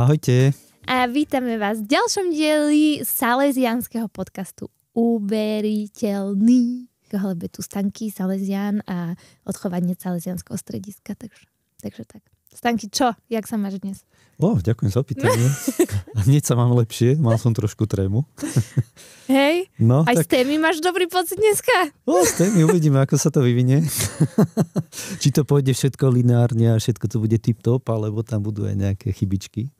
Ahojte. A vítame vás v ďalšom dieli Salesianského podcastu Uberiteľný. Hlebe tu stanky Salesian a odchovanie Salesianského strediska, takže, takže tak. Stanky, čo? Jak sa máš dnes? O, ďakujem za opýtanie. Hneď sa mám lepšie, mal som trošku trému. Hej, no, aj tak... s témy máš dobrý pocit dneska? O, s témy uvidíme, ako sa to vyvinie. Či to pôjde všetko lineárne a všetko to bude tip-top, alebo tam budú aj nejaké chybičky.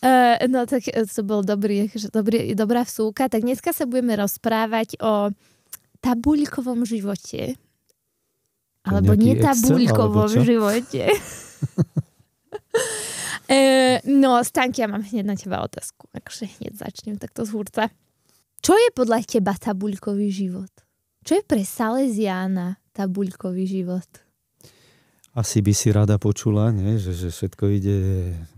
Uh, no tak e, to bol dobrý, dobrý, dobrá vsúka. Tak dneska sa budeme rozprávať o tabuľkovom živote alebo nie vo v živote. e, no, Stanky, ja mám hneď na teba otázku. Akože hneď začnem takto z hurca. Čo je podľa teba tabuľkový život? Čo je pre Salesiána tabuľkový život? Asi by si rada počula, nie? Že, že všetko ide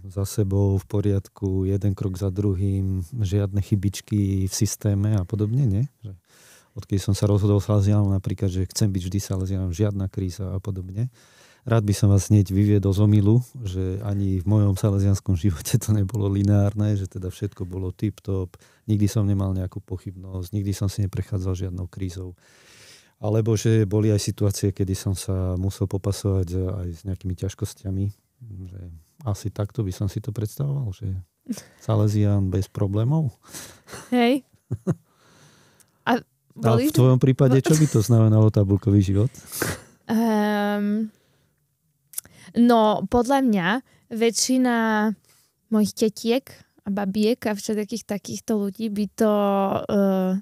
za sebou v poriadku, jeden krok za druhým, žiadne chybičky v systéme a podobne, nie? Že odkedy som sa rozhodol Salesianom napríklad, že chcem byť vždy Salesianom, žiadna kríza a podobne. Rád by som vás hneď vyviedol z omilu, že ani v mojom salesianskom živote to nebolo lineárne, že teda všetko bolo tip-top, nikdy som nemal nejakú pochybnosť, nikdy som si neprechádzal žiadnou krízou. Alebo že boli aj situácie, kedy som sa musel popasovať aj s nejakými ťažkosťami. Že asi takto by som si to predstavoval, že Salesian bez problémov. Hej. A v tvojom prípade, čo by to znamenalo tabulkový život? Um, no, podľa mňa väčšina mojich tetiek a babiek a všetkých takýchto ľudí by to... Uh,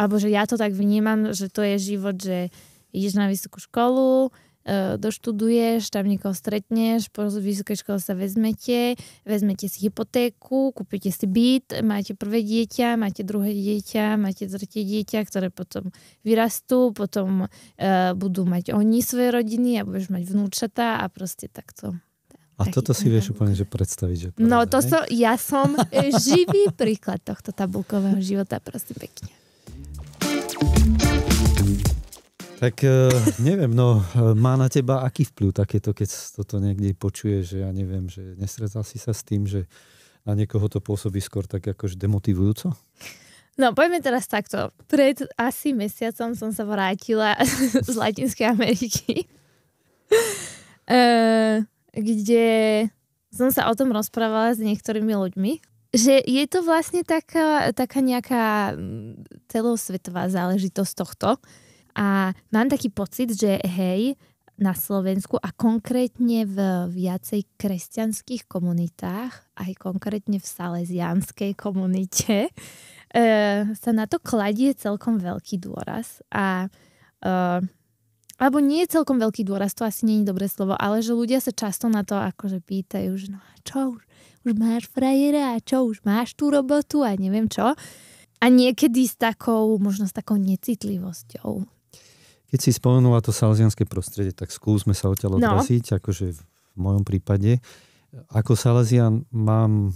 alebo že ja to tak vnímam, že to je život, že ideš na vysokú školu, E, doštuduješ, tam niekoho stretneš, po vysokej škole sa vezmete, vezmete si hypotéku, kúpite si byt, máte prvé dieťa, máte druhé dieťa, máte tretie dieťa, ktoré potom vyrastú, potom uh, budú mať oni svoje rodiny a budeš mať vnúčatá a proste takto. A Taký toto si vieš úplne že predstaviť. Že pravda, no to som, ja som e, živý príklad tohto tabulkového života, prosím pekne. Tak e, neviem, no e, má na teba aký vplyv takéto, keď toto niekde počuje, že ja neviem, že nesredzal si sa s tým, že na niekoho to pôsobí skôr tak akož demotivujúco? No poďme teraz takto. Pred asi mesiacom som sa vrátila z Latinskej Ameriky, e, kde som sa o tom rozprávala s niektorými ľuďmi, že je to vlastne taká, taká nejaká mm, celosvetová záležitosť tohto, a mám taký pocit, že hej, na Slovensku a konkrétne v viacej kresťanských komunitách, aj konkrétne v salesianskej komunite, e, sa na to kladie celkom veľký dôraz. A, e, alebo nie je celkom veľký dôraz, to asi nie je dobré slovo, ale že ľudia sa často na to akože pýtajú, že no a čo už, už máš frajera a čo už máš tú robotu a neviem čo. A niekedy s takou, možno s takou necitlivosťou keď si spomenula to salesianské prostredie, tak skúsme sa odtiaľ no. odraziť, no. akože v mojom prípade. Ako salesian mám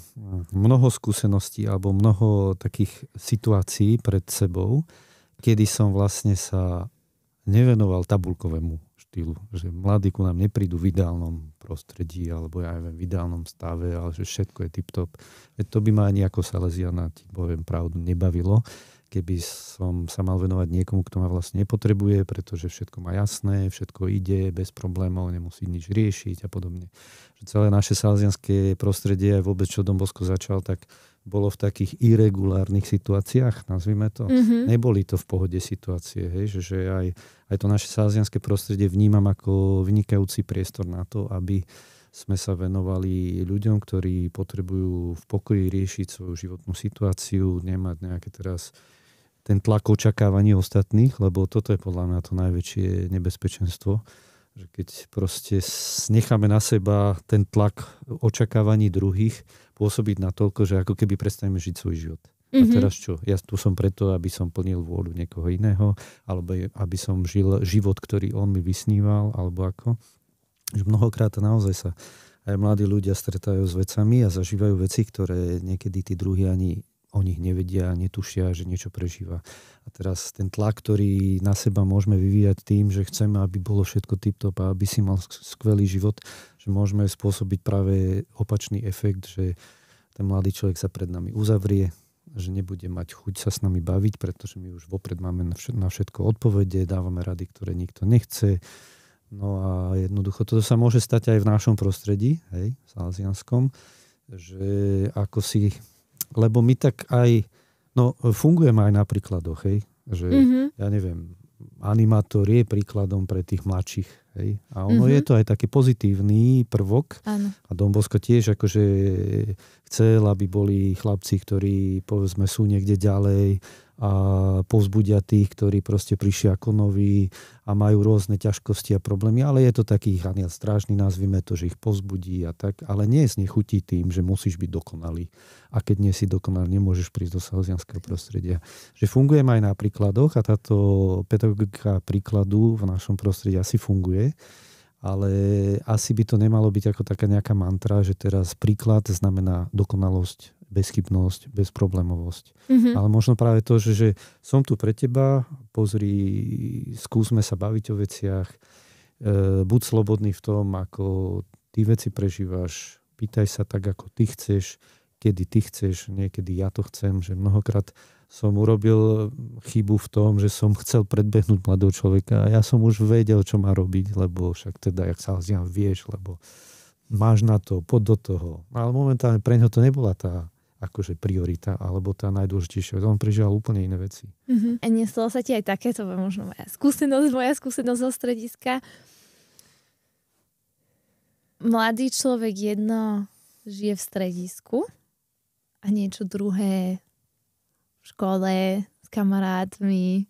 mnoho skúseností alebo mnoho takých situácií pred sebou, kedy som vlastne sa nevenoval tabulkovému štýlu, že mladí ku nám neprídu v ideálnom prostredí alebo ja neviem, v ideálnom stave, ale že všetko je tip-top. to by ma ani ako Salesiana, ti poviem pravdu, nebavilo keby som sa mal venovať niekomu, kto ma vlastne nepotrebuje, pretože všetko má jasné, všetko ide bez problémov, nemusí nič riešiť a podobne. Že celé naše salzianské prostredie, aj vôbec čo Don Bosco začal, tak bolo v takých irregulárnych situáciách, nazvime to. Mm-hmm. Neboli to v pohode situácie, hej? že, že aj, aj to naše salzianské prostredie vnímam ako vynikajúci priestor na to, aby sme sa venovali ľuďom, ktorí potrebujú v pokoji riešiť svoju životnú situáciu, nemať nejaké teraz ten tlak očakávaní ostatných, lebo toto je podľa mňa to najväčšie nebezpečenstvo, že keď proste necháme na seba ten tlak očakávaní druhých pôsobiť na toľko, že ako keby prestaneme žiť svoj život. Mm-hmm. A mhm. teraz čo? Ja tu som preto, aby som plnil vôľu niekoho iného, alebo aby som žil život, ktorý on mi vysníval, alebo ako že mnohokrát naozaj sa aj mladí ľudia stretajú s vecami a zažívajú veci, ktoré niekedy tí druhí ani o nich nevedia, netušia, že niečo prežíva. A teraz ten tlak, ktorý na seba môžeme vyvíjať tým, že chceme, aby bolo všetko tip-top a aby si mal skvelý život, že môžeme spôsobiť práve opačný efekt, že ten mladý človek sa pred nami uzavrie, že nebude mať chuť sa s nami baviť, pretože my už vopred máme na všetko odpovede, dávame rady, ktoré nikto nechce, No a jednoducho toto sa môže stať aj v našom prostredí, hej, sázianskom, že ako si, lebo my tak aj, no fungujeme aj na príkladoch, hej, že mm-hmm. ja neviem, animátor je príkladom pre tých mladších, hej, a ono mm-hmm. je to aj taký pozitívny prvok ano. a Dombosko tiež akože chcel, aby boli chlapci, ktorí povedzme sú niekde ďalej, a povzbudia tých, ktorí proste prišli ako noví a majú rôzne ťažkosti a problémy, ale je to taký haniel strážny, nazvime to, že ich povzbudí a tak, ale nie z nechutí tým, že musíš byť dokonalý. A keď nie si dokonalý, nemôžeš prísť do sahozianského prostredia. Že fungujem aj na príkladoch a táto pedagogika príkladu v našom prostredí asi funguje ale asi by to nemalo byť ako taká nejaká mantra, že teraz príklad znamená dokonalosť bezchybnosť, bezproblémovosť. Mm-hmm. Ale možno práve to, že, že som tu pre teba, pozri, skúsme sa baviť o veciach, e, buď slobodný v tom, ako ty veci prežívaš, pýtaj sa tak, ako ty chceš, kedy ty chceš, niekedy ja to chcem, že mnohokrát som urobil chybu v tom, že som chcel predbehnúť mladého človeka a ja som už vedel, čo má robiť, lebo však teda, jak sa hľadám, vieš, lebo máš na to, pod do toho. Ale momentálne pre neho to nebola tá akože priorita, alebo tá najdôležitejšia. On prežíval úplne iné veci. Uh-huh. A nestalo sa ti aj takéto, možno moja skúsenosť, moja skúsenosť zo strediska. Mladý človek jedno žije v stredisku a niečo druhé v škole, s kamarátmi,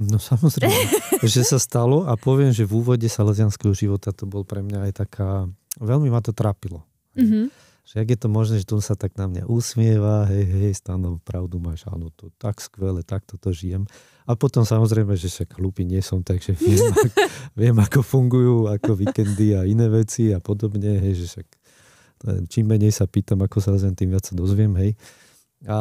No samozrejme, že sa stalo a poviem, že v úvode salesianského života to bol pre mňa aj taká, veľmi ma to trápilo. Mm-hmm. Však je to možné, že tu sa tak na mňa usmieva, hej, hej, stanov, no, pravdu máš, áno, to tak skvelé, tak to žijem. A potom samozrejme, že však hlupý nie som, takže viem, ak, viem ako fungujú, ako víkendy a iné veci a podobne, hej, že však čím menej sa pýtam, ako sa zem, tým viac sa dozviem, hej a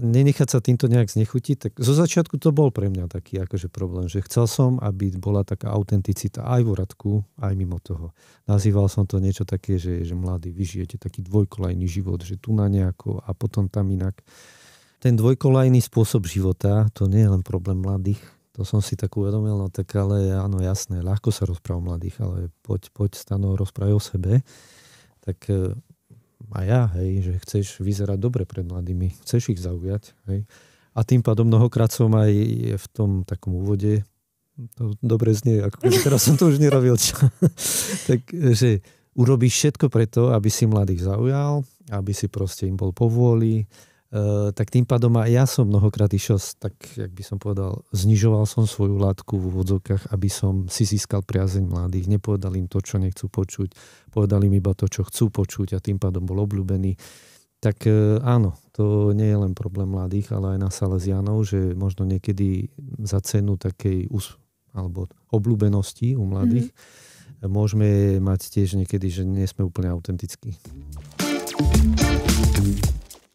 nenechať sa týmto nejak znechutiť, tak zo začiatku to bol pre mňa taký akože problém, že chcel som, aby bola taká autenticita aj v Radku, aj mimo toho. Nazýval som to niečo také, že, že mladí, vy žijete taký dvojkolajný život, že tu na nejako a potom tam inak. Ten dvojkolajný spôsob života, to nie je len problém mladých, to som si tak uvedomil, no tak ale áno, jasné, ľahko sa rozpráva o mladých, ale poď, poď stano, rozprávať o sebe. Tak e, a ja, hej, že chceš vyzerať dobre pred mladými, chceš ich zaujať. Hej. A tým pádom mnohokrát som aj v tom takom úvode, to dobre znie, ako teraz som to už nerobil, takže urobíš všetko preto, aby si mladých zaujal, aby si proste im bol povôli, Eh, tak tým pádom aj ja som mnohokrát išiel, tak jak by som povedal, znižoval som svoju látku v úvodzovkách, aby som si získal priazeň mladých. Nepovedal im to, čo nechcú počuť, povedali im iba to, čo chcú počuť a tým pádom bol obľúbený. Tak eh, áno, to nie je len problém mladých, ale aj na Salesianov, že možno niekedy za cenu takej us- alebo obľúbenosti u mladých mm-hmm. môžeme mať tiež niekedy, že nie sme úplne autentickí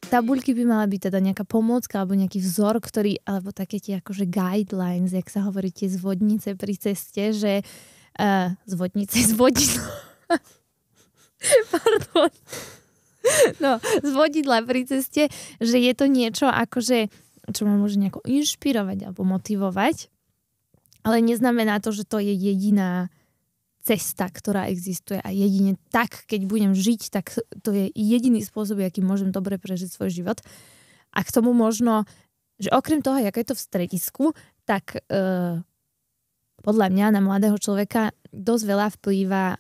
tabuľky by mala byť teda nejaká pomôcka alebo nejaký vzor, ktorý, alebo také tie akože guidelines, jak sa hovorí tie zvodnice pri ceste, že uh, zvodnice, zvodidlo. Pardon. No, zvodidla pri ceste, že je to niečo akože, čo ma môže nejako inšpirovať alebo motivovať, ale neznamená to, že to je jediná cesta, ktorá existuje a jedine tak, keď budem žiť, tak to je jediný spôsob, aký môžem dobre prežiť svoj život. A k tomu možno, že okrem toho, ako je to v stredisku, tak e, podľa mňa na mladého človeka dosť veľa vplýva e,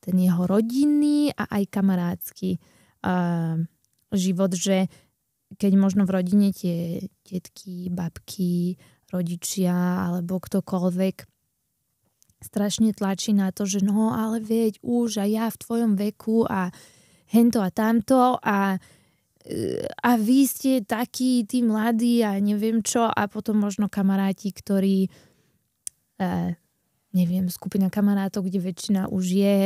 ten jeho rodinný a aj kamarádsky e, život, že keď možno v rodine tie detky, babky, rodičia alebo ktokoľvek strašne tlačí na to, že no ale veď už a ja v tvojom veku a hento a tamto a e, a vy ste takí, tí mladí a neviem čo a potom možno kamaráti, ktorí e, neviem, skupina kamarátov, kde väčšina už je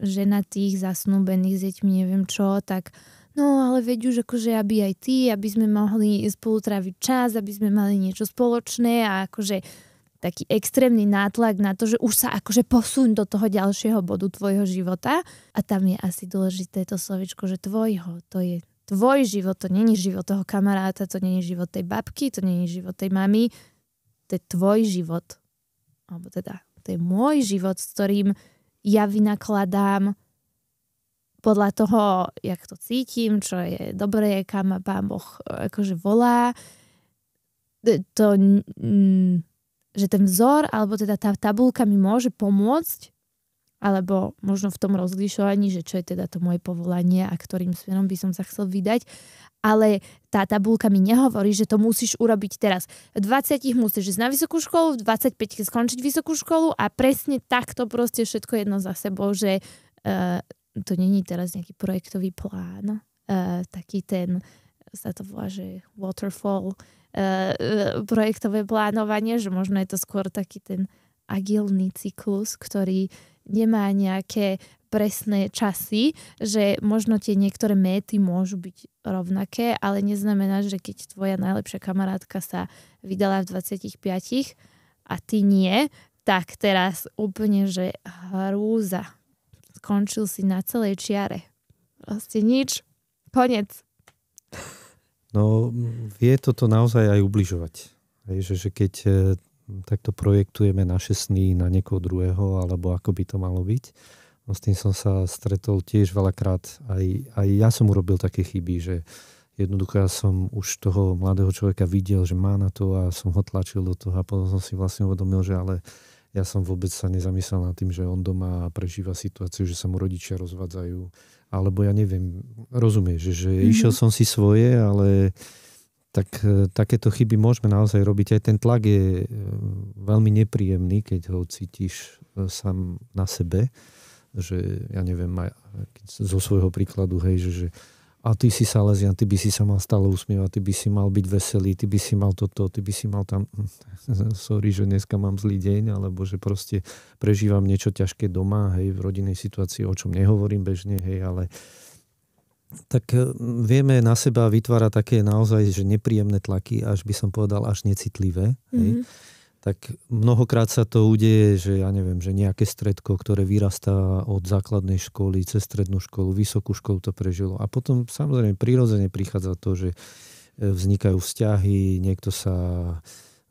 ženatých, zasnúbených s deťmi, neviem čo, tak no ale veď už akože aby aj ty, aby sme mohli spolu tráviť čas, aby sme mali niečo spoločné a akože taký extrémny nátlak na to, že už sa akože posuň do toho ďalšieho bodu tvojho života a tam je asi dôležité to slovičko, že tvojho, to je tvoj život, to není život toho kamaráta, to není život tej babky, to není život tej mamy, to je tvoj život. Alebo teda, to je môj život, s ktorým ja vynakladám podľa toho, jak to cítim, čo je dobré, kam pán Boh e, akože volá. E, to, že ten vzor alebo teda tá tabulka mi môže pomôcť alebo možno v tom rozlišovaní, že čo je teda to moje povolanie a ktorým smerom by som sa chcel vydať. Ale tá tabulka mi nehovorí, že to musíš urobiť teraz. V 20 musíš ísť na vysokú školu, v 25 skončiť vysokú školu a presne takto proste všetko jedno za sebou, že uh, to není teraz nejaký projektový plán, uh, taký ten, sa to volá, že waterfall, uh, Eh, projektové plánovanie, že možno je to skôr taký ten agilný cyklus, ktorý nemá nejaké presné časy, že možno tie niektoré méty môžu byť rovnaké, ale neznamená, že keď tvoja najlepšia kamarátka sa vydala v 25 a ty nie, tak teraz úplne, že hrúza. Skončil si na celej čiare. Proste nič. Konec. No vie toto naozaj aj ubližovať. Hej, že, že keď e, takto projektujeme naše sny na niekoho druhého, alebo ako by to malo byť. No, s tým som sa stretol tiež veľakrát. Aj, aj ja som urobil také chyby, že jednoducho ja som už toho mladého človeka videl, že má na to a som ho tlačil do toho a potom som si vlastne uvedomil, že ale ja som vôbec sa nezamyslel nad tým, že on doma prežíva situáciu, že sa mu rodičia rozvádzajú, alebo ja neviem, rozumieš, že mm-hmm. išiel mhm. som si svoje, ale tak e, takéto chyby môžeme naozaj robiť. Aj ten tlak je e, veľmi nepríjemný, keď ho cítiš e, sám na sebe, že ja neviem, aj, keď zo svojho príkladu, hej, že, že a ty si Salesian, ty by si sa mal stále usmievať, ty by si mal byť veselý, ty by si mal toto, ty by si mal tam, sorry, že dneska mám zlý deň, alebo že proste prežívam niečo ťažké doma, hej, v rodinnej situácii, o čom nehovorím bežne, hej, ale tak e, vieme na seba vytvárať také naozaj, že nepríjemné tlaky, až by som povedal, až necitlivé, hej. Mm-hmm tak mnohokrát sa to udeje, že ja neviem, že nejaké stredko, ktoré vyrastá od základnej školy cez strednú školu, vysokú školu to prežilo. A potom samozrejme prirodzene prichádza to, že e, vznikajú vzťahy, niekto sa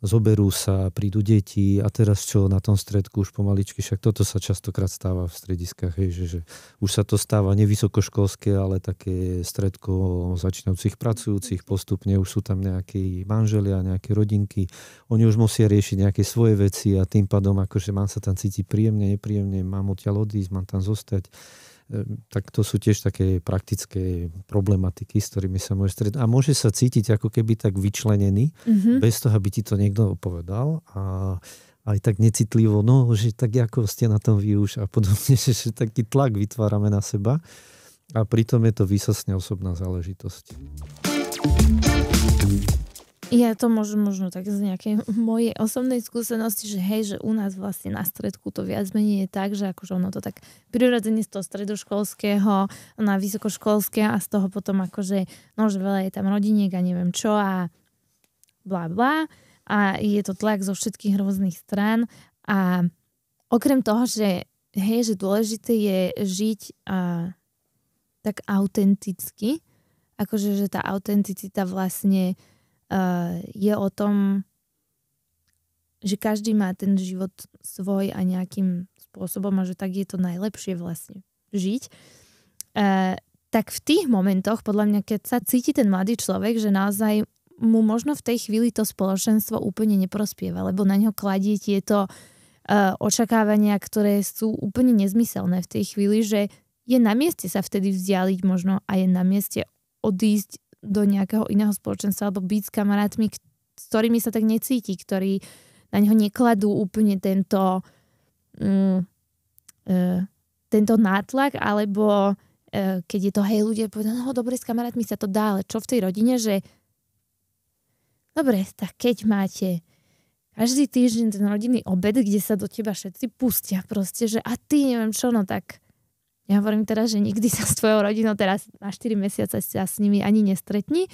zoberú sa, prídu deti a teraz čo na tom stredku už pomaličky, však toto sa častokrát stáva v strediskách, hej, že, že už sa to stáva nevysokoškolské, ale také stredko začínajúcich pracujúcich postupne, už sú tam nejakí manželia, nejaké rodinky, oni už musia riešiť nejaké svoje veci a tým pádom akože mám sa tam cítiť príjemne, nepríjemne, mám odtiaľ odísť, mám tam zostať tak to sú tiež také praktické problematiky, s ktorými sa môže stretnúť. A môže sa cítiť ako keby tak vyčlenený, mm-hmm. bez toho, aby ti to niekto opovedal. A aj tak necitlivo, no, že tak ako ste na tom vy už a podobne, že, že taký tlak vytvárame na seba. A pritom je to výsostne osobná záležitosť. Ja to môžem možno tak z nejakej mojej osobnej skúsenosti, že hej, že u nás vlastne na stredku to viac menej je tak, že akože ono to tak prirodzene z toho stredoškolského na vysokoškolské a z toho potom akože, no že veľa je tam rodiniek a neviem čo a bla bla a je to tlak zo všetkých rôznych strán a okrem toho, že hej, že dôležité je žiť a, tak autenticky, akože, že tá autenticita vlastne Eh, je o tom, že každý má ten život svoj a nejakým spôsobom a že tak je to najlepšie vlastne žiť. Eh, tak v tých momentoch, podľa mňa, keď sa cíti ten mladý človek, že naozaj mu možno v tej chvíli to spoločenstvo úplne neprospieva, lebo na ňo kladie tieto eh, očakávania, ktoré sú úplne nezmyselné v tej chvíli, že je na mieste sa vtedy vzdialiť možno a je na mieste odísť do nejakého iného spoločenstva alebo byť s kamarátmi, s ktorými sa tak necíti, ktorí na neho nekladú úplne tento mm, e, tento nátlak, alebo e, keď je to hej, ľudia povedia, no dobre, s kamarátmi sa to dá, ale čo v tej rodine, že dobre, tak keď máte každý týždeň ten rodinný obed, kde sa do teba všetci pustia proste, že a ty neviem čo, no tak ja hovorím teraz, že nikdy sa s tvojou rodinou teraz na 4 mesiace sa s nimi ani nestretni,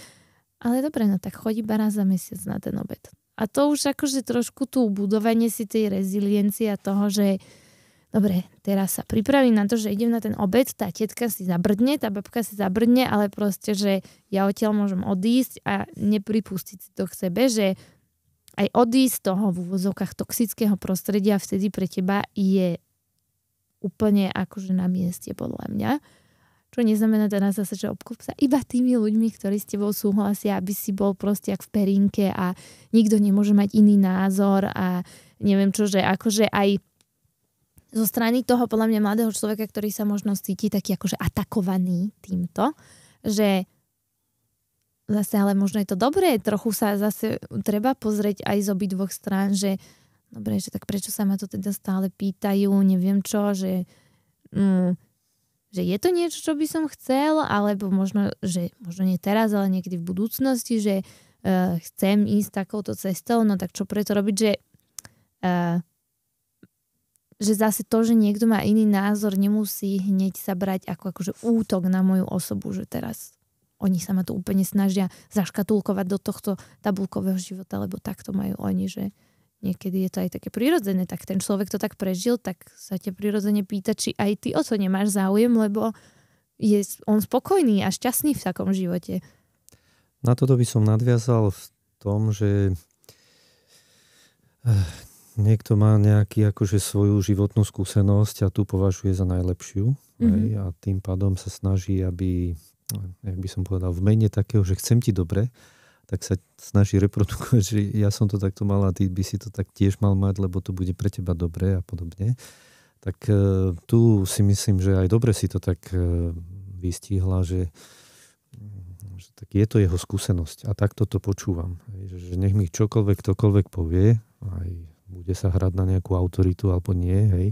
ale dobre, no tak chodí iba raz za mesiac na ten obed. A to už akože trošku tu budovanie si tej reziliencie a toho, že dobre, teraz sa pripravím na to, že idem na ten obed, tá tetka si zabrdne, tá babka si zabrdne, ale proste, že ja odtiaľ môžem odísť a nepripustiť si to k sebe, že aj odísť z toho v úvozovkách toxického prostredia vtedy pre teba je úplne akože na mieste podľa mňa. Čo neznamená teda zase, že obklop sa iba tými ľuďmi, ktorí s tebou súhlasia, aby si bol proste jak v perinke a nikto nemôže mať iný názor a neviem čo, že akože aj zo strany toho podľa mňa mladého človeka, ktorý sa možno cíti taký akože atakovaný týmto, že zase ale možno je to dobré, trochu sa zase treba pozrieť aj z obi dvoch strán, že dobre, že tak prečo sa ma to teda stále pýtajú, neviem čo, že, mm, že je to niečo, čo by som chcel, alebo možno, že možno nie teraz, ale niekedy v budúcnosti, že uh, chcem ísť takouto cestou, no tak čo preto robiť, že uh, že zase to, že niekto má iný názor, nemusí hneď sa brať ako akože útok na moju osobu, že teraz oni sa ma tu úplne snažia zaškatulkovať do tohto tabulkového života, lebo takto majú oni, že niekedy je to aj také prirodzené, tak ten človek to tak prežil, tak sa ťa prirodzene pýta, či aj ty o to nemáš záujem, lebo je on spokojný a šťastný v takom živote. Na toto by som nadviazal v tom, že eh, niekto má nejaký akože svoju životnú skúsenosť a tu považuje za najlepšiu mm-hmm. hej, mhm. a tým pádom sa snaží, aby, eh, jak by som povedal, v mene takého, že chcem ti dobre, tak sa snaží reprodukovať, že ja som to takto mal a ty by si to tak tiež mal mať, lebo to bude pre teba dobré a podobne. Tak e, tu si myslím, že aj dobre si to tak e, vystihla, že, mm, že tak je to jeho skúsenosť a takto to počúvam. Že nech mi čokoľvek, ktokoľvek povie, aj bude sa hrať na nejakú autoritu alebo nie, hej,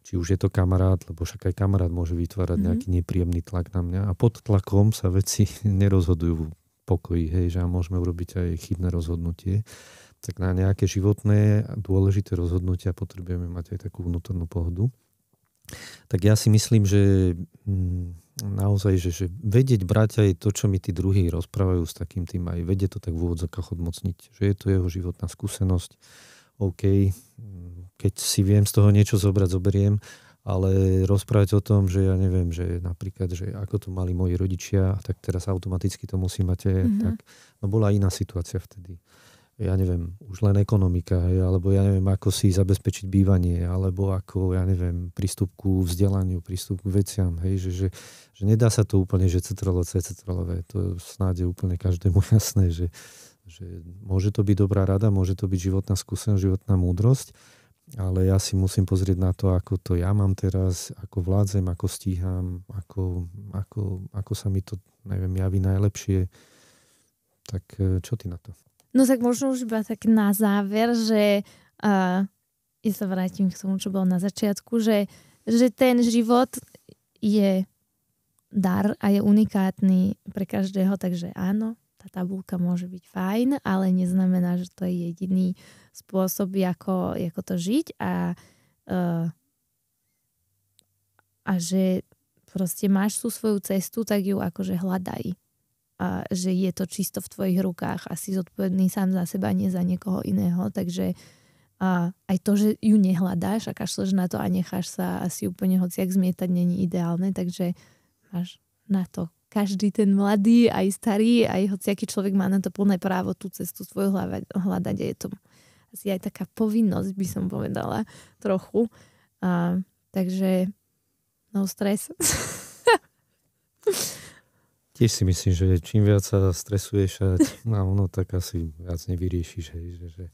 či už je to kamarát, lebo však aj kamarát môže vytvárať mm-hmm. nejaký nepríjemný tlak na mňa a pod tlakom sa veci nerozhodujú pokoji, hej, že môžeme urobiť aj chybné rozhodnutie, tak na nejaké životné a dôležité rozhodnutia potrebujeme mať aj takú vnútornú pohodu. Tak ja si myslím, že mm, naozaj, že, že vedieť brať aj to, čo mi tí druhí rozprávajú s takým tým, aj vedieť to tak v úvodzokách odmocniť, že je to jeho životná skúsenosť, OK, keď si viem z toho niečo zobrať, zoberiem, ale rozprávať o tom, že ja neviem, že napríklad, že ako to mali moji rodičia, tak teraz automaticky to musí mať, mm-hmm. tak no bola iná situácia vtedy. Ja neviem, už len ekonomika, alebo ja neviem, ako si zabezpečiť bývanie, alebo ako, ja neviem, prístup ku vzdelaniu, prístup k veciam, hej, že, že, že nedá sa to úplne, že cetrolo, cetrolové, to snáď je úplne každému jasné, že, že môže to byť dobrá rada, môže to byť životná skúsenosť, životná múdrosť, ale ja si musím pozrieť na to, ako to ja mám teraz, ako vládzem, ako stíham, ako, ako, ako sa mi to, neviem, javí najlepšie. Tak eh, čo ty na to? No tak možno už iba tak na záver, že uh, ja sa vrátim k tomu, čo bolo na začiatku, že, že ten život je dar a je unikátny pre každého, takže áno, tá tabulka môže byť fajn, ale neznamená, že to je jediný spôsob, ako, ako to žiť a, uh, a že proste máš tú svoju cestu, tak ju akože hľadaj. A že je to čisto v tvojich rukách a si zodpovedný sám za seba, nie za niekoho iného, takže a aj to, že ju nehľadáš a kašleš na to a necháš sa asi úplne hociak zmietať, není ideálne, takže máš na to každý ten mladý, aj starý, aj hociaký človek má na to plné právo tú cestu svoju hľadať a je to asi aj taká povinnosť, by som povedala trochu. A, takže no stres. Tiež si myslím, že čím viac sa stresuješ a ono tak asi viac nevyriešiš, hej, že, že,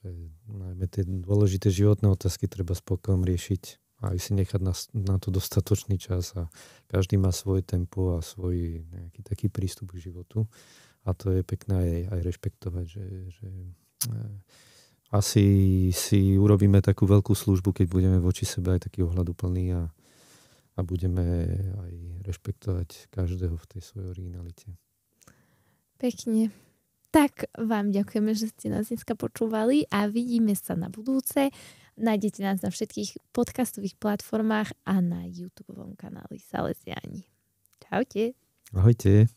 že najmä tie dôležité životné otázky treba spokojom riešiť aj si nechať na, na to dostatočný čas a každý má svoje tempo a svoj nejaký taký prístup k životu a to je pekné aj, aj rešpektovať, že, že eh, asi si urobíme takú veľkú službu, keď budeme voči sebe aj taký ohľaduplný a, a budeme aj rešpektovať každého v tej svojej originalite. Pekne. Tak vám ďakujeme, že ste nás dneska počúvali a vidíme sa na budúce. Nájdete nás na všetkých podcastových platformách a na YouTube kanáli Salesiani. Čaute. Ahojte.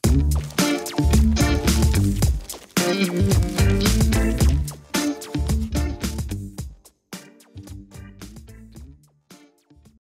Thank